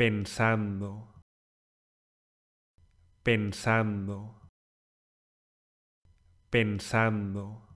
pensando, pensando, pensando.